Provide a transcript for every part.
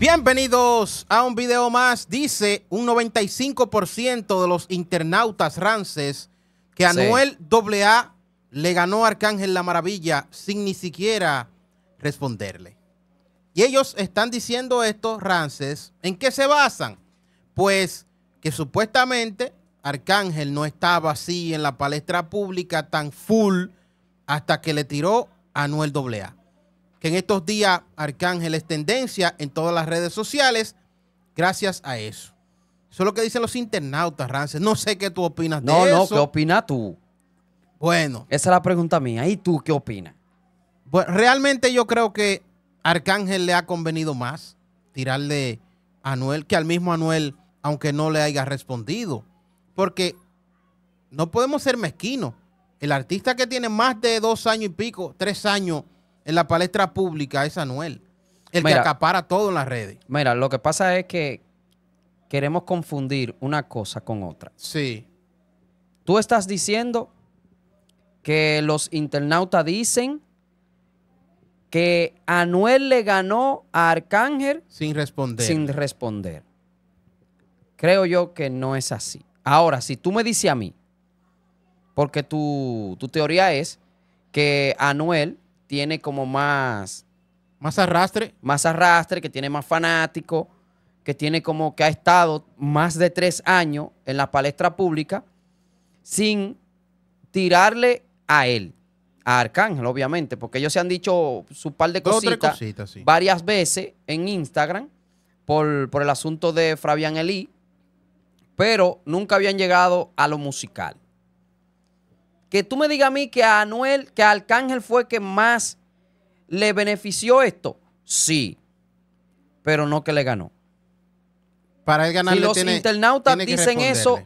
Bienvenidos a un video más. Dice un 95% de los internautas rances que Anuel AA le ganó a Arcángel La Maravilla sin ni siquiera responderle. Y ellos están diciendo esto, rances, ¿en qué se basan? Pues que supuestamente Arcángel no estaba así en la palestra pública tan full hasta que le tiró a Anuel AA que en estos días Arcángel es tendencia en todas las redes sociales gracias a eso. Eso es lo que dicen los internautas, Rance. No sé qué tú opinas de eso. No, no, ¿qué opinas tú? Bueno. Esa es la pregunta mía. ¿Y tú qué opinas? realmente yo creo que Arcángel le ha convenido más tirarle a Anuel que al mismo Anuel, aunque no le haya respondido. Porque no podemos ser mezquinos. El artista que tiene más de dos años y pico, tres años en la palestra pública es Anuel, el que acapara todo en las redes. Mira, lo que pasa es que queremos confundir una cosa con otra. Sí. Tú estás diciendo que los internautas dicen que Anuel le ganó a Arcángel sin responder. Sin responder. Creo yo que no es así. Ahora, si tú me dices a mí, porque tu, tu teoría es que Anuel tiene como más... Más arrastre. Más arrastre, que tiene más fanático, que tiene como que ha estado más de tres años en la palestra pública sin tirarle a él, a Arcángel, obviamente, porque ellos se han dicho su par de cositas, varias veces en Instagram por, por el asunto de Fabián Elí, pero nunca habían llegado a lo musical. Que tú me digas a mí que a Anuel, que a Arcángel fue que más le benefició esto. Sí, pero no que le ganó. Para él ganarle si los internautas dicen eso,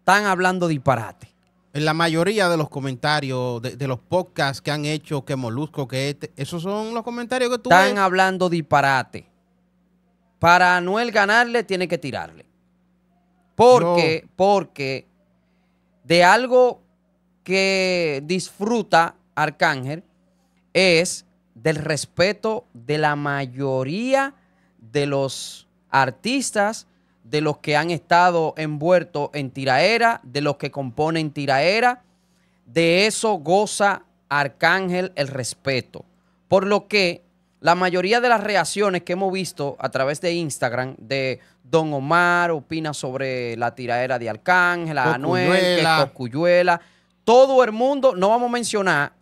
están hablando disparate. En la mayoría de los comentarios, de, los podcasts que han hecho, que Molusco, que este, esos son los comentarios que tú Están hablando disparate. Para Anuel ganarle, tiene que tirarle. Porque, qué? porque de algo que disfruta Arcángel es del respeto de la mayoría de los artistas, de los que han estado envueltos en tiraera, de los que componen tiraera. De eso goza Arcángel el respeto. Por lo que la mayoría de las reacciones que hemos visto a través de Instagram de Don Omar opina sobre la tiraera de Arcángel, a nueva Anuel, que Cocuyuela todo el mundo, no vamos a mencionar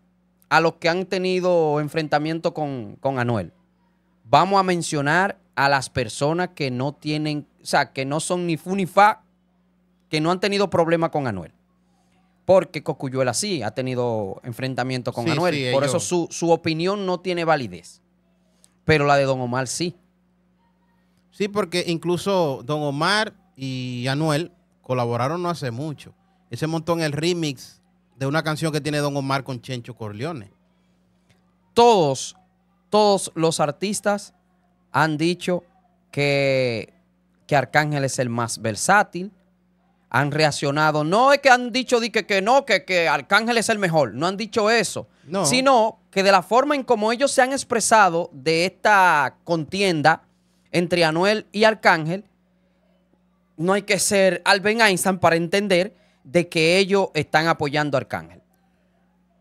a los que han tenido enfrentamiento con, Anuel. Vamos a mencionar a las personas que no tienen, o sea, que no son ni fu ni fa, que no han tenido problema con Anuel. Porque Cocuyuela sí ha tenido enfrentamiento con Anuel. Por eso su, su, opinión no tiene validez. Pero la de Don Omar sí. Sí, porque incluso Don Omar y Anuel colaboraron no hace mucho. Ese montón, el remix de una canción que tiene Don Omar con Chencho Corleone. Todos, todos los artistas han dicho que, Arcángel es el más versátil. Han reaccionado. No es que han dicho que, que no, que, que Arcángel es el mejor. No han dicho eso. Sino que de la forma en como ellos se han expresado de esta contienda entre Anuel y Arcángel, no hay que ser Alben Einstein para entender de que ellos están apoyando a Arcángel?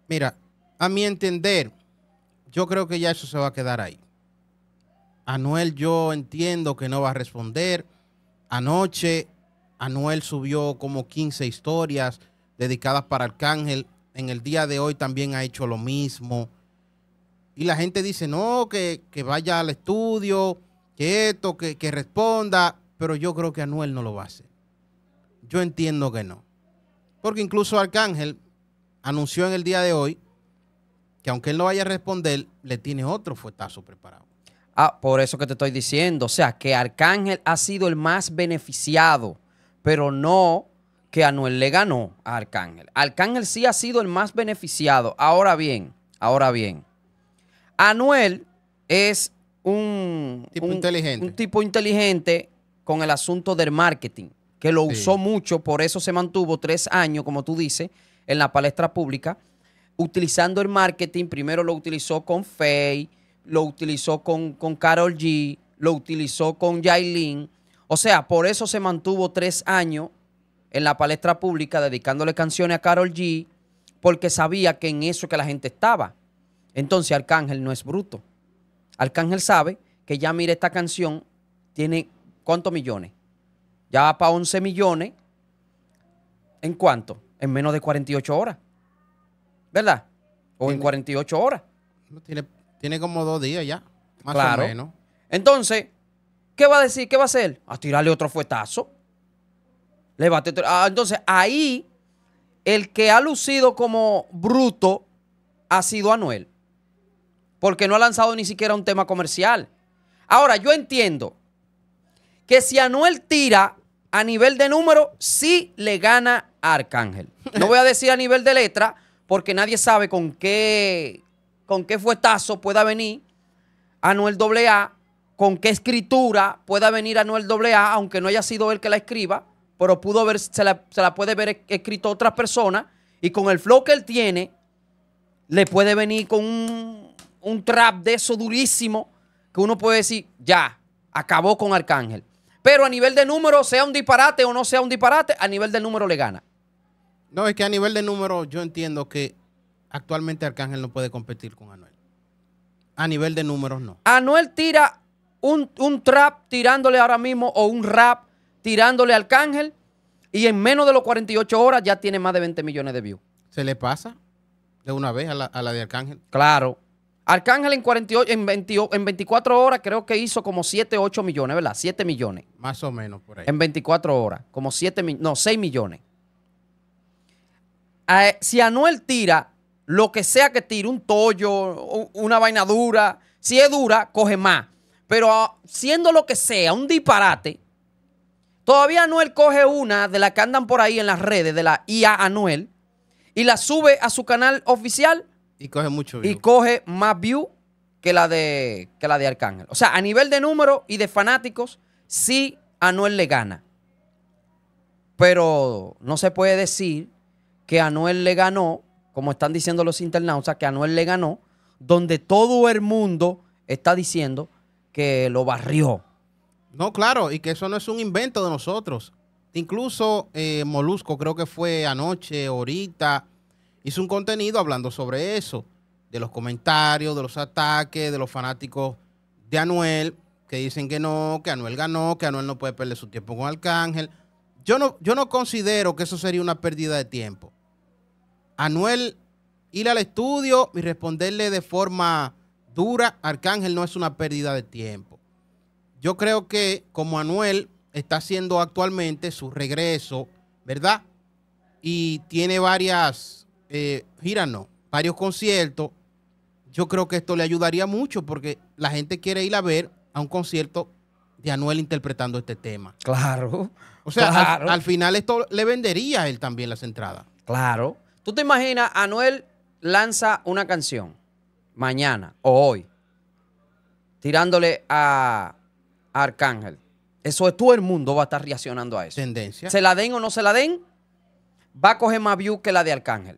Mira, a mi entender, yo creo que ya eso se va a quedar ahí. Anuel yo entiendo que no va a responder. Anoche Anuel subió como 15 historias dedicadas para Arcángel. En el día de hoy también ha hecho lo mismo. Y la gente dice, no, que, vaya al estudio, que esto, que, que responda. Pero yo creo que Anuel no lo va a hacer. Yo entiendo que no. Porque incluso Arcángel anunció en el día de hoy que aunque él no vaya a responder, le tiene otro fuetazo preparado. Ah, por eso que te estoy diciendo. O sea, que Arcángel ha sido el más beneficiado, pero no que Anuel le ganó a Arcángel. Arcángel sí ha sido el más beneficiado. Ahora bien, ahora bien. Anuel es un tipo, inteligente. un tipo inteligente con el asunto del marketing que lo usó mucho, por eso se mantuvo tres años, como tú dices, en la palestra pública, utilizando el marketing. Primero lo utilizó con Faye, lo utilizó con, Carol G, lo utilizó con Yailin. O sea, por eso se mantuvo tres años en la palestra pública dedicándole canciones a Carol G, porque sabía que en eso que la gente estaba. Entonces Arcángel no es bruto. Arcángel sabe que ya mire esta canción, tiene cuántos millones, ya va para 11 millones. ¿En cuánto? En menos de 48 horas. ¿Verdad? O en 48 horas. Tiene, tiene, como dos días ya. Más o menos. Entonces, ¿qué va a decir? ¿Qué va a hacer? A tirarle otro fuetazo. Le ah, entonces, ahí, el que ha lucido como bruto ha sido Anuel. Porque no ha lanzado ni siquiera un tema comercial. Ahora, yo entiendo que si Anuel tira a nivel de número, sí le gana a Arcángel. No voy a decir a nivel de letra, porque nadie sabe con qué, con qué fuetazo pueda venir a Anuel AA, con qué escritura pueda venir a Anuel AA, aunque no haya sido él que la escriba, pero pudo ver, se, la, puede ver e-, escrito otra persona, y con el flow que él tiene, le puede venir con un, un trap de eso durísimo, que uno puede decir, ya, acabó con Arcángel. Pero a nivel de número, sea un disparate o no sea un disparate, a nivel de número le gana. No, es que a nivel de número yo entiendo que actualmente Arcángel no puede competir con Anuel. A nivel de números no. Anuel tira un, trap tirándole ahora mismo o un rap tirándole a Arcángel y en menos de los 48 horas ya tiene más de 20 millones de views. ¿Se le pasa de una vez a la de Arcángel? Claro. Arcángel en, 48, en, 24 horas creo que hizo como 7, 8 millones, ¿verdad? 7 millones. Más o menos por ahí. En 24 horas, como 7, no, 6 millones. si Anuel tira lo que sea que tire, un tollo, una vaina dura, si es dura, coge más. Pero ah, siendo lo que sea, un disparate, todavía Anuel coge una de las que andan por ahí en las redes, de la IA Anuel, y la sube a su canal oficial y coge mucho Y coge más view que la de, la de Arcángel. O sea, a nivel de número y de fanáticos, sí Anuel le gana. Pero no se puede decir que Anuel le ganó, como están diciendo los internautas, que Anuel le ganó, donde todo el mundo está diciendo que lo barrió. No, claro, y que eso no es un invento de nosotros. Incluso eh, Molusco, creo que fue anoche, ahorita, hice un contenido hablando sobre eso, de los comentarios, de los ataques, de los fanáticos de Anuel, que dicen que no, que Anuel ganó, que Anuel no puede perder su tiempo con Arcángel. Yo no, yo no considero que eso sería una pérdida de tiempo. Anuel ir al estudio y responderle de forma dura Arcángel no es una pérdida de tiempo. Yo creo que como Anuel está haciendo actualmente su regreso, ¿verdad? Y tiene varias eh, varios conciertos, yo creo que esto le ayudaría mucho porque la gente quiere ir a ver a un concierto de Anuel interpretando este tema. Claro. O sea, Al, final esto le vendería a él también las entradas. Claro. ¿Tú te imaginas, Anuel lanza una canción mañana o hoy, tirándole a, Arcángel? Eso es todo el mundo va a estar reaccionando a eso. Tendencia. Se la den o no se la den, va a coger más views que la de Arcángel.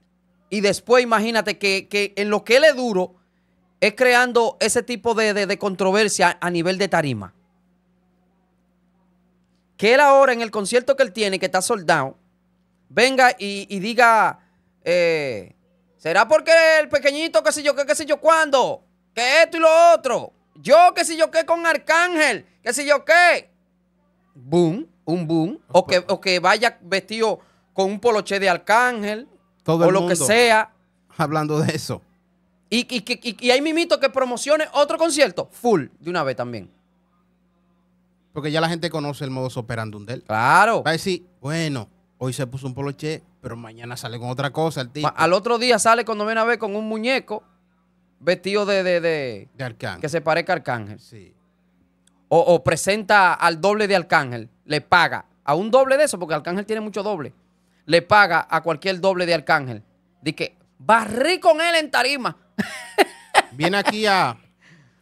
Y después imagínate que, en lo que él es duro es creando ese tipo de, controversia a nivel de tarima. Que él ahora en el concierto que él tiene, que está soldado, venga y, diga, eh, ¿será porque el pequeñito, qué sé yo, qué, qué sé yo, cuándo? Que esto y lo otro. Yo, qué sé yo, qué con Arcángel, qué sé yo, qué. Boom, un boom. O que, o que vaya vestido con un poloche de Arcángel o lo que sea. Hablando de eso. Y, y, y, y hay mimito que promocione otro concierto, full, de una vez también. Porque ya la gente conoce el modo operandum de él. Claro. Va a decir, bueno, hoy se puso un poloche, pero mañana sale con otra cosa el Al otro día sale cuando viene a ver con un muñeco vestido de... De, arcángel. Que se parezca a arcángel. Sí. O, o presenta al doble de arcángel, le paga. A un doble de eso, porque arcángel tiene mucho doble le paga a cualquier doble de Arcángel. Dice que barrí con él en tarima. Viene aquí a,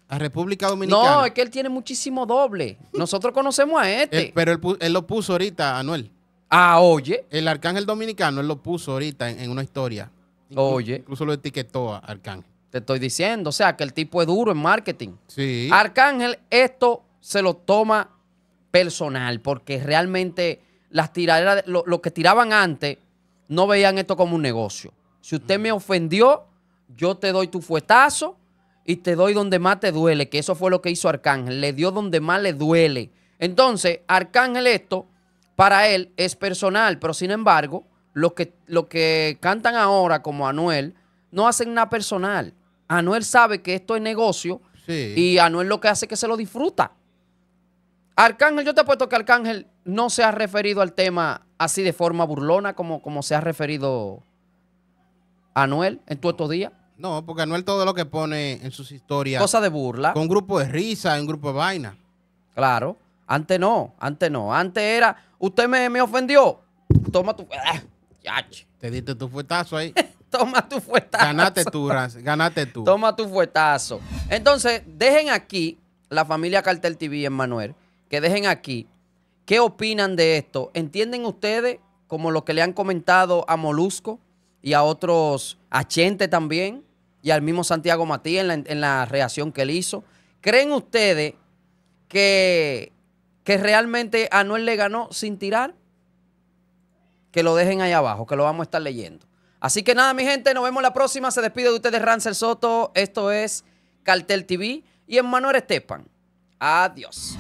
República Dominicana. No, es que él tiene muchísimo doble. Nosotros conocemos a eh, este. pero él, lo puso ahorita, Anuel. Ah, oye. El Arcángel Dominicano, él lo puso ahorita en, una historia. oye. Incluso lo etiquetó a Arcángel. Te estoy diciendo, o sea, que el tipo es duro en marketing. Sí. Arcángel, esto se lo toma personal porque realmente las tiraderas, lo, que tiraban antes, no veían esto como un negocio. Si usted me ofendió, yo te doy tu fuetazo y te doy donde más te duele, que eso fue lo que hizo Arcángel, le dio donde más le duele. Entonces, Arcángel esto, para él, es personal, pero sin embargo, los que, lo que cantan ahora como Anuel, no hacen nada personal. Anuel sabe que esto es negocio y Anuel lo que hace es que se lo disfruta. Arcángel, yo te apuesto que Arcángel no se ha referido al tema así de forma burlona como, como se ha referido a Anuel en todos estos días. No, porque Anuel todo lo que pone en sus historias. Cosa de burla. Con un grupo de risa, un grupo de vaina. Claro. Antes no, antes no. Antes era, usted me, ofendió. Toma tu. Ah, te diste tu fuetazo ahí. Toma tu fuetazo. Ganate tú, ganate tú. Toma tu fuetazo. Entonces, dejen aquí la familia Cartel TV en Manuel que dejen aquí, ¿qué opinan de esto? ¿Entienden ustedes como lo que le han comentado a Molusco y a otros, a Chente también, y al mismo Santiago Matías en la, reacción que él hizo? ¿Creen ustedes que, que realmente Anuel le ganó sin tirar? Que lo dejen ahí abajo, que lo vamos a estar leyendo. Así que nada, mi gente, nos vemos la próxima. Se despide de ustedes Rancel Soto. Esto es Cartel TV y Manuel Estepan. Adiós.